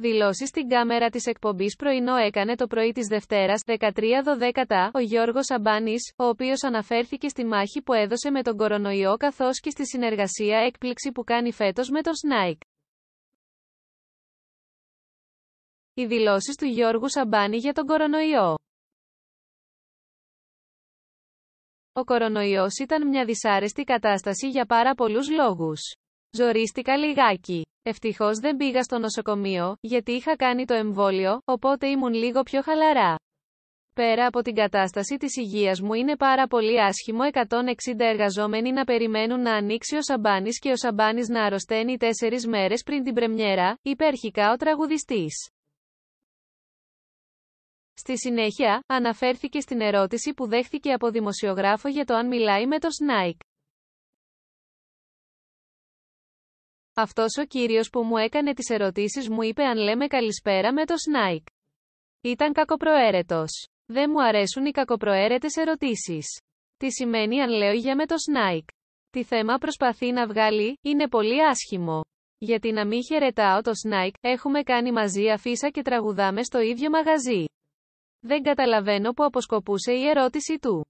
Δηλώσεις στην κάμερα της εκπομπής πρωινό έκανε το πρωί της Δευτέρας, 13 13-12, ο Γιώργος Αμπάνη, ο οποίος αναφέρθηκε στη μάχη που έδωσε με τον κορονοϊό καθώς και στη συνεργασία έκπληξη που κάνει φέτος με τον Σνάικ. Οι δηλώσεις του Γιώργου Σαμπάνη για τον κορονοϊό. Ο κορονοϊός ήταν μια δυσάρεστη κατάσταση για πάρα πολλούς λόγους. Ζορίστηκα λιγάκι. Ευτυχώς δεν πήγα στο νοσοκομείο, γιατί είχα κάνει το εμβόλιο, οπότε ήμουν λίγο πιο χαλαρά. Πέρα από την κατάσταση της υγείας μου είναι πάρα πολύ άσχημο 160 εργαζόμενοι να περιμένουν να ανοίξει ο Σαμπάνης και ο Σαμπάνης να αρρωσταίνει τέσσερις μέρες πριν την πρεμιέρα, υπέρχικα ο τραγουδιστής. Στη συνέχεια, αναφέρθηκε στην ερώτηση που δέχθηκε από δημοσιογράφο για το αν μιλάει με το Σνάικ. Αυτός ο κύριος που μου έκανε τις ερωτήσεις μου είπε αν λέμε καλησπέρα με το Σνάικ. Ήταν κακοπροαίρετος. Δεν μου αρέσουν οι κακοπροαίρετες ερωτήσεις. Τι σημαίνει αν λέω για με το Σνάικ. Τι θέμα προσπαθεί να βγάλει, είναι πολύ άσχημο. Γιατί να μην χαιρετάω το Σνάικ, έχουμε κάνει μαζί αφίσα και τραγουδάμε στο ίδιο μαγαζί. Δεν καταλαβαίνω που αποσκοπούσε η ερώτηση του.